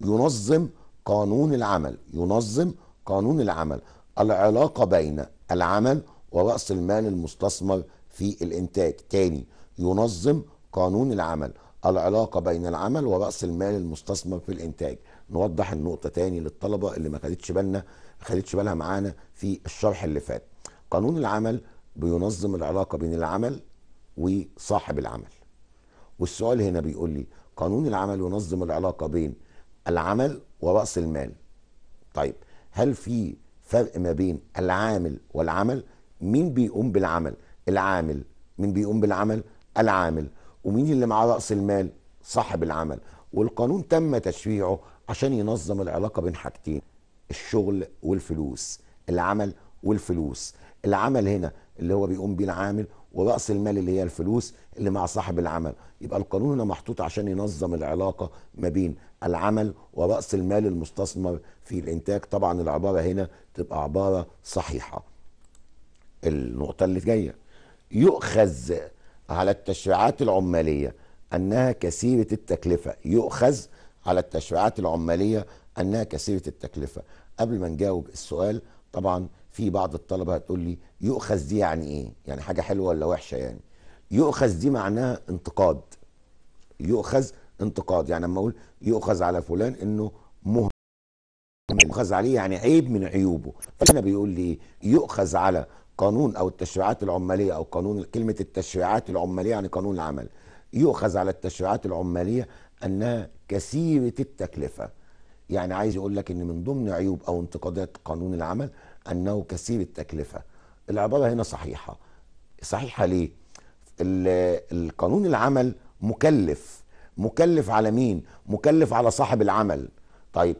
ينظم قانون العمل ينظم قانون العمل العلاقة بين العمل ورأس المال المستثمر في الإنتاج تاني ينظم قانون العمل العلاقة بين العمل ورأس المال المستثمر في الإنتاج نوضح النقطة تاني للطلبة اللي ما خدتش بالنا خدتش بالها معانا في الشرح اللي فات قانون العمل بينظم العلاقة بين العمل وصاحب العمل والسؤال هنا بيقول لي قانون العمل ينظم العلاقه بين العمل وراس المال طيب هل في فرق ما بين العامل والعمل مين بيقوم بالعمل العامل مين بيقوم بالعمل العامل ومين اللي معاه راس المال صاحب العمل والقانون تم تشريعه عشان ينظم العلاقه بين حاجتين الشغل والفلوس العمل والفلوس العمل هنا اللي هو بيقوم بيه العامل ورأس المال اللي هي الفلوس اللي مع صاحب العمل يبقى القانون هنا محطوط عشان ينظم العلاقة ما بين العمل ورأس المال المستثمر في الإنتاج طبعا العبارة هنا تبقى عبارة صحيحة النقطة اللي جاية يؤخذ على التشريعات العمالية أنها كثيرة التكلفة يؤخذ على التشريعات العمالية أنها كثيرة التكلفة قبل ما نجاوب السؤال طبعا في بعض الطلبه هتقول لي يؤخذ دي يعني ايه؟ يعني حاجه حلوه ولا وحشه يعني؟ يؤخذ دي معناها انتقاد. يؤخذ انتقاد يعني لما اقول يؤخذ على فلان انه مهم يؤخذ عليه يعني عيب من عيوبه فهنا بيقول لي يؤخذ على قانون او التشريعات العماليه او قانون كلمه التشريعات العماليه يعني قانون العمل يؤخذ على التشريعات العماليه انها كثيره التكلفه يعني عايز يقول لك ان من ضمن عيوب او انتقادات قانون العمل أنه كثير التكلفة العبارة هنا صحيحة صحيحة ليه؟ القانون العمل مكلف مكلف على مين؟ مكلف على صاحب العمل طيب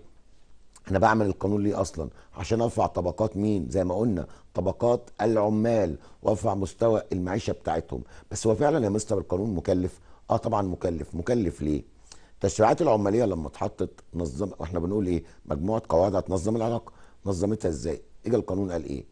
انا بعمل القانون ليه اصلا عشان ارفع طبقات مين زي ما قلنا طبقات العمال وارفع مستوى المعيشه بتاعتهم بس هو فعلا يا مستر القانون مكلف اه طبعا مكلف مكلف ليه التشريعات العماليه لما اتحطت نظم واحنا بنقول ايه مجموعه قواعد هتنظم العلاقه نظمتها ازاي اجى القانون قال ايه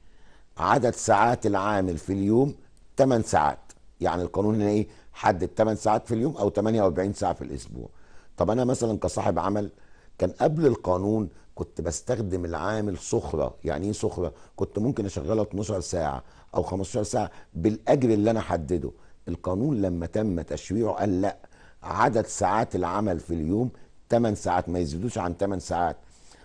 عدد ساعات العامل في اليوم 8 ساعات يعني القانون هنا ايه حدد 8 ساعات في اليوم او 48 ساعه في الاسبوع طب انا مثلا كصاحب عمل كان قبل القانون كنت بستخدم العامل سخره يعني ايه سخره كنت ممكن اشغله 12 ساعه او 15 ساعه بالاجر اللي انا حدده القانون لما تم تشريعه قال لا عدد ساعات العمل في اليوم 8 ساعات ما يزيدوش عن 8 ساعات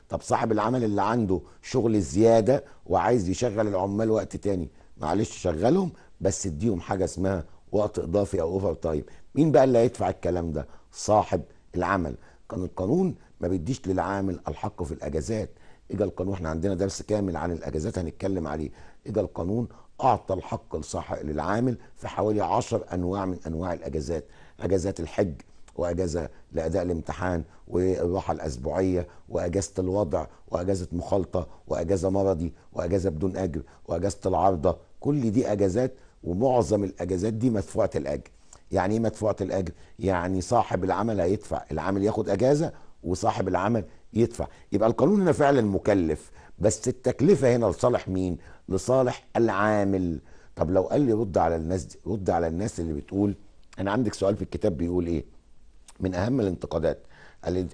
طب صاحب العمل اللي عنده شغل زياده وعايز يشغل العمال وقت تاني معلش شغلهم بس اديهم حاجه اسمها وقت اضافي او اوفر تايم مين بقى اللي هيدفع الكلام ده صاحب العمل كان القانون ما بيديش للعامل الحق في الاجازات اجى القانون احنا عندنا درس كامل عن الاجازات هنتكلم عليه اجى القانون اعطى الحق لصاحب للعامل في حوالي 10 انواع من انواع الاجازات اجازات الحج واجازه لاداء الامتحان والراحه الاسبوعيه واجازه الوضع واجازه مخالطه واجازه مرضي واجازه بدون اجر واجازه العارضه كل دي اجازات ومعظم الاجازات دي مدفوعه الاجر يعني ايه مدفوعه الاجر يعني صاحب العمل هيدفع العامل ياخد اجازه وصاحب العمل يدفع يبقى القانون هنا فعلا مكلف بس التكلفه هنا لصالح مين لصالح العامل طب لو قال لي رد على الناس دي رد على الناس اللي بتقول انا عندك سؤال في الكتاب بيقول ايه من أهم الانتقادات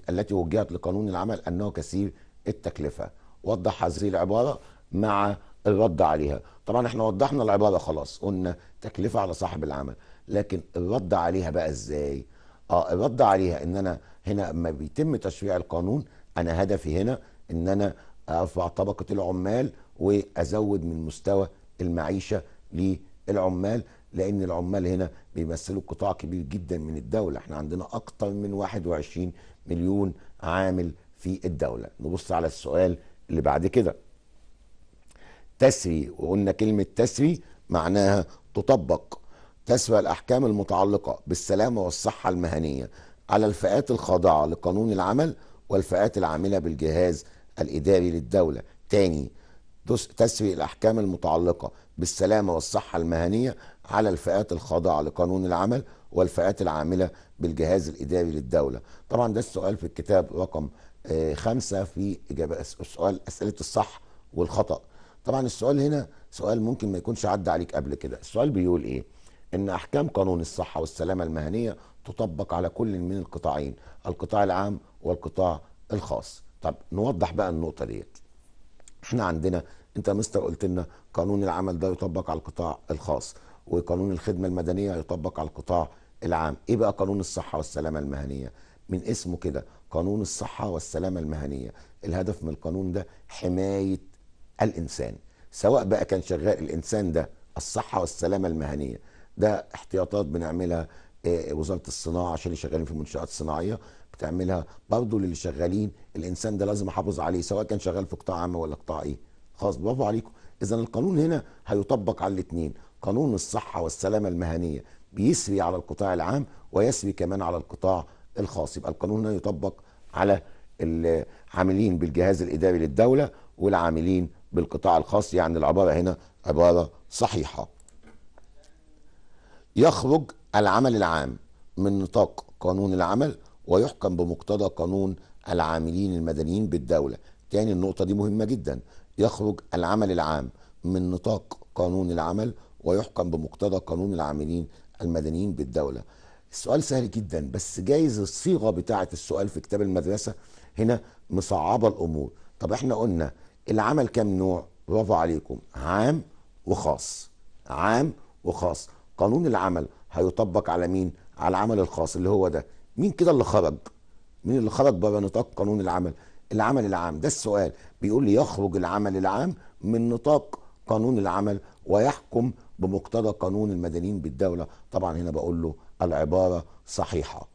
التي وجهت لقانون العمل أنه كثير التكلفة وضح هذه العبارة مع الرد عليها طبعا احنا وضحنا العبارة خلاص قلنا تكلفة على صاحب العمل لكن الرد عليها بقى ازاي اه الرد عليها ان انا هنا لما بيتم تشريع القانون انا هدفي هنا ان انا ارفع طبقة العمال وازود من مستوى المعيشة للعمال لان العمال هنا بيمثلوا قطاع كبير جدا من الدوله احنا عندنا اكتر من 21 مليون عامل في الدوله نبص على السؤال اللي بعد كده تسري وقلنا كلمه تسري معناها تطبق تسوى الاحكام المتعلقه بالسلامه والصحه المهنيه على الفئات الخاضعه لقانون العمل والفئات العامله بالجهاز الاداري للدوله تاني تسري الاحكام المتعلقه بالسلامه والصحه المهنيه على الفئات الخاضعة لقانون العمل والفئات العاملة بالجهاز الإداري للدولة طبعا ده السؤال في الكتاب رقم آه، خمسة في إجابة السؤال أسئلة الصح والخطأ طبعا السؤال هنا سؤال ممكن ما يكونش عدى عليك قبل كده السؤال بيقول إيه إن أحكام قانون الصحة والسلامة المهنية تطبق على كل من القطاعين القطاع العام والقطاع الخاص طب نوضح بقى النقطة ديت احنا عندنا انت يا مستر قلت لنا قانون العمل ده يطبق على القطاع الخاص وقانون الخدمه المدنيه هيطبق على القطاع العام ايه بقى قانون الصحه والسلامه المهنيه من اسمه كده قانون الصحه والسلامه المهنيه الهدف من القانون ده حمايه الانسان سواء بقى كان شغال الانسان ده الصحه والسلامه المهنيه ده احتياطات بنعملها آه، وزاره الصناعه عشان اللي شغالين في المنشات الصناعيه بتعملها برضه للي شغالين الانسان ده لازم احافظ عليه سواء كان شغال في قطاع عام ولا قطاع ايه خلاص برافو عليكم اذا القانون هنا هيطبق على الاثنين قانون الصحة والسلامة المهنية بيسري على القطاع العام ويسري كمان على القطاع الخاص يبقى القانون يطبق على العاملين بالجهاز الإداري للدولة والعاملين بالقطاع الخاص يعني العبارة هنا عبارة صحيحة يخرج العمل العام من نطاق قانون العمل ويحكم بمقتضى قانون العاملين المدنيين بالدولة تاني النقطة دي مهمة جدا يخرج العمل العام من نطاق قانون العمل ويحكم بمقتضى قانون العاملين المدنيين بالدولة السؤال سهل جدا بس جايز الصيغة بتاعة السؤال في كتاب المدرسة هنا مصعبة الأمور طب احنا قلنا العمل كام نوع برافو عليكم عام وخاص عام وخاص قانون العمل هيطبق على مين على العمل الخاص اللي هو ده مين كده اللي خرج مين اللي خرج بره نطاق قانون العمل العمل العام ده السؤال بيقول لي يخرج العمل العام من نطاق قانون العمل ويحكم بمقتضى قانون المدنيين بالدولة طبعا هنا بقول له العبارة صحيحة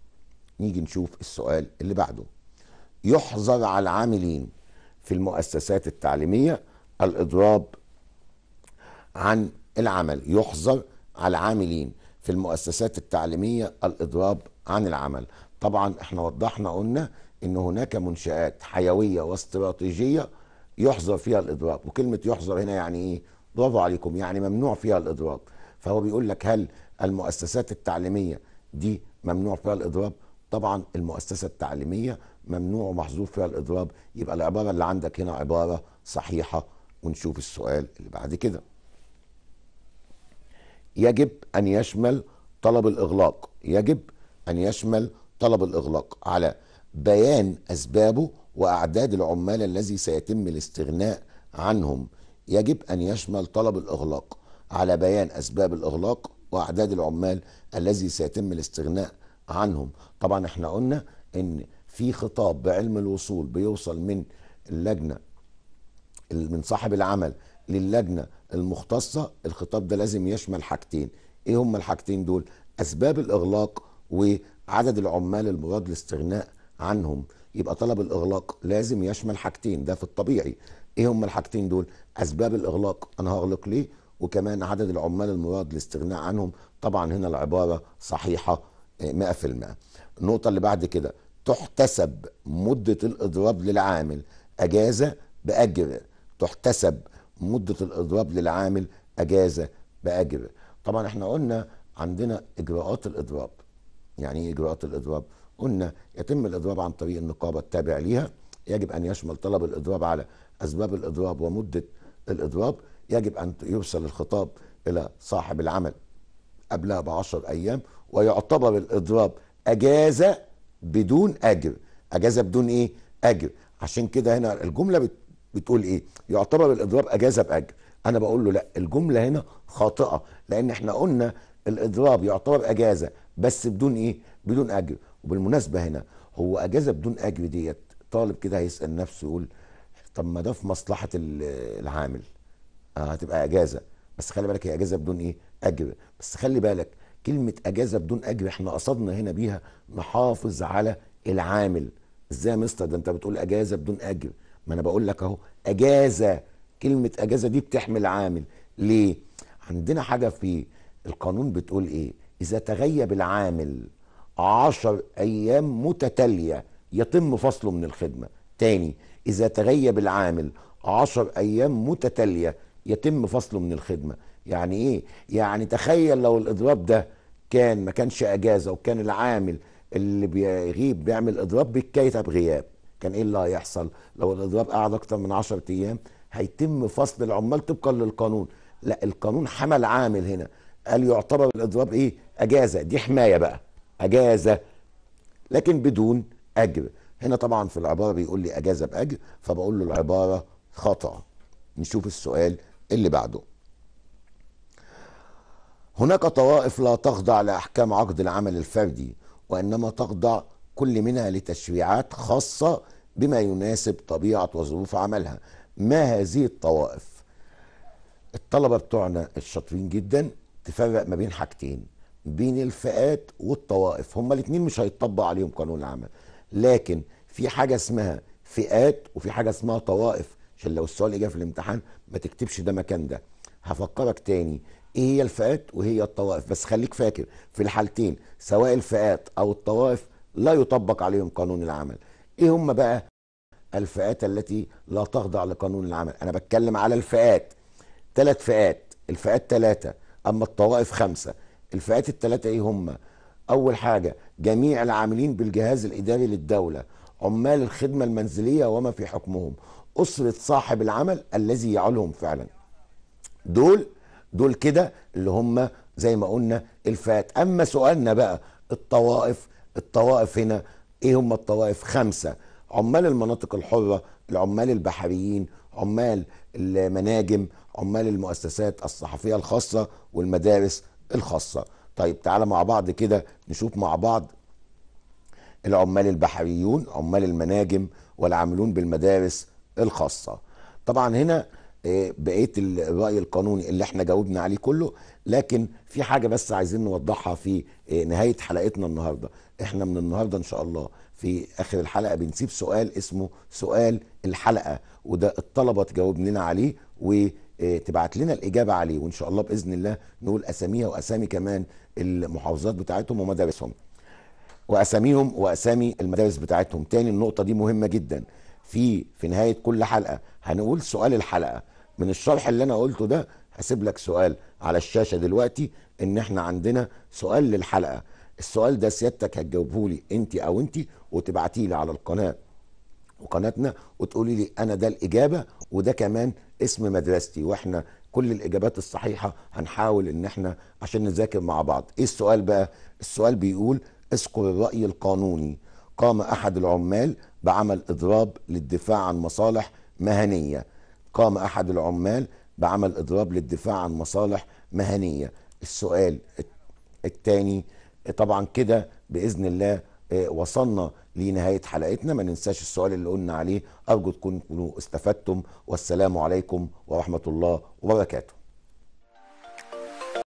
نيجي نشوف السؤال اللي بعده يحظر على العاملين في المؤسسات التعليمية الإضراب عن العمل يحظر على العاملين في المؤسسات التعليمية الإضراب عن العمل طبعا احنا وضحنا قلنا ان هناك منشآت حيوية واستراتيجية يحظر فيها الإضراب وكلمة يحظر هنا يعني إيه برافو عليكم يعني ممنوع فيها الإضراب فهو بيقول لك هل المؤسسات التعليمية دي ممنوع فيها الإضراب طبعا المؤسسة التعليمية ممنوع ومحظور فيها الإضراب يبقى العبارة اللي عندك هنا عبارة صحيحة ونشوف السؤال اللي بعد كده يجب أن يشمل طلب الإغلاق يجب أن يشمل طلب الإغلاق على بيان أسبابه وأعداد العمال الذي سيتم الاستغناء عنهم يجب أن يشمل طلب الإغلاق على بيان أسباب الإغلاق وأعداد العمال الذي سيتم الاستغناء عنهم طبعا احنا قلنا ان في خطاب بعلم الوصول بيوصل من اللجنة من صاحب العمل للجنة المختصة الخطاب ده لازم يشمل حاجتين ايه هما الحاجتين دول اسباب الاغلاق وعدد العمال المراد الاستغناء عنهم يبقى طلب الاغلاق لازم يشمل حاجتين ده في الطبيعي ايه هم الحاجتين دول اسباب الاغلاق انا هغلق ليه وكمان عدد العمال المراد الاستغناء عنهم طبعا هنا العباره صحيحه 100% آه، النقطه اللي بعد كده تحتسب مده الاضراب للعامل اجازه باجر تحتسب مده الاضراب للعامل اجازه باجر طبعا احنا قلنا عندنا اجراءات الاضراب يعني ايه اجراءات الاضراب قلنا يتم الإضراب عن طريق النقابة التابع ليها يجب أن يشمل طلب الإضراب على أسباب الإضراب ومدة الإضراب يجب أن يرسل الخطاب إلى صاحب العمل قبلها 10 أيام ويعتبر الإضراب أجازة بدون أجر أجازة بدون إيه؟ أجر عشان كده هنا الجملة بت... بتقول إيه؟ يعتبر الإضراب أجازة بأجر أنا بقول له لا الجملة هنا خاطئة لأن إحنا قلنا الإضراب يعتبر أجازة بس بدون إيه؟ بدون أجر وبالمناسبه هنا هو اجازه بدون اجر ديت طالب كده هيسال نفسه يقول طب ما ده في مصلحه العامل آه، هتبقى اجازه بس خلي بالك هي اجازه بدون ايه اجر بس خلي بالك كلمه اجازه بدون اجر احنا قصدنا هنا بيها نحافظ على العامل ازاي يا مستر ده انت بتقول اجازه بدون اجر ما انا بقول لك اهو اجازه كلمه اجازه دي بتحمل عامل ليه عندنا حاجه في القانون بتقول ايه اذا تغيب العامل عشر أيام متتالية يتم فصله من الخدمة تاني إذا تغيب العامل عشر أيام متتالية يتم فصله من الخدمة يعني إيه؟ يعني تخيل لو الإضراب ده كان ما كانش أجازة وكان العامل اللي بيغيب بيعمل إضراب بيتكيتب غياب كان إيه اللي هيحصل لو الإضراب قعد أكتر من عشر أيام هيتم فصل العمال طبقا للقانون لا القانون حمل عامل هنا قال يعتبر الإضراب إيه؟ أجازة دي حماية بقى اجازه لكن بدون اجر هنا طبعا في العباره بيقول لي اجازه باجر فبقول له العباره خطا نشوف السؤال اللي بعده هناك طوائف لا تخضع لاحكام عقد العمل الفردي وانما تخضع كل منها لتشريعات خاصه بما يناسب طبيعه وظروف عملها ما هذه الطوائف الطلبه بتوعنا الشاطرين جدا تفرق ما بين حاجتين بين الفئات والطوائف هما الاثنين مش هيتطبق عليهم قانون العمل لكن في حاجه اسمها فئات وفي حاجه اسمها طوائف عشان لو السؤال جه في الامتحان ما تكتبش ده مكان ده هفكرك تاني ايه هي الفئات وايه هي الطوائف بس خليك فاكر في الحالتين سواء الفئات او الطوائف لا يطبق عليهم قانون العمل ايه هم بقى الفئات التي لا تخضع لقانون العمل انا بتكلم على الفئات ثلاث فئات الفئات ثلاثه اما الطوائف خمسه الفئات الثلاثه ايه هم اول حاجه جميع العاملين بالجهاز الاداري للدوله عمال الخدمه المنزليه وما في حكمهم اسره صاحب العمل الذي يعولهم فعلا دول دول كده اللي هم زي ما قلنا الفئات اما سؤالنا بقى الطوائف الطوائف هنا ايه هم الطوائف خمسه عمال المناطق الحره العمال البحريين عمال المناجم عمال المؤسسات الصحفيه الخاصه والمدارس الخاصه طيب تعالى مع بعض كده نشوف مع بعض العمال البحريون عمال المناجم والعاملون بالمدارس الخاصه طبعا هنا آه، بقيه الراي القانوني اللي احنا جاوبنا عليه كله لكن في حاجه بس عايزين نوضحها في آه، نهايه حلقتنا النهارده احنا من النهارده ان شاء الله في اخر الحلقه بنسيب سؤال اسمه سؤال الحلقه وده الطلبه تجاوب لنا عليه و آه، تبعت لنا الاجابه عليه وان شاء الله باذن الله نقول اساميها واسامي كمان المحافظات بتاعتهم ومدارسهم واساميهم واسامي المدارس بتاعتهم تاني النقطه دي مهمه جدا في في نهايه كل حلقه هنقول سؤال الحلقه من الشرح اللي انا قلته ده هسيب لك سؤال على الشاشه دلوقتي ان احنا عندنا سؤال للحلقه السؤال ده سيادتك هتجاوبه لي انت او انت وتبعتيه لي على القناه وقناتنا وتقولي لي انا ده الاجابه وده كمان اسم مدرستي واحنا كل الاجابات الصحيحه هنحاول ان احنا عشان نذاكر مع بعض ايه السؤال بقى السؤال بيقول اذكر الراي القانوني قام احد العمال بعمل اضراب للدفاع عن مصالح مهنيه قام احد العمال بعمل اضراب للدفاع عن مصالح مهنيه السؤال الثاني طبعا كده باذن الله آه، وصلنا لنهايه حلقتنا ما ننساش السؤال اللي قلنا عليه ارجو تكونوا استفدتم والسلام عليكم ورحمه الله وبركاته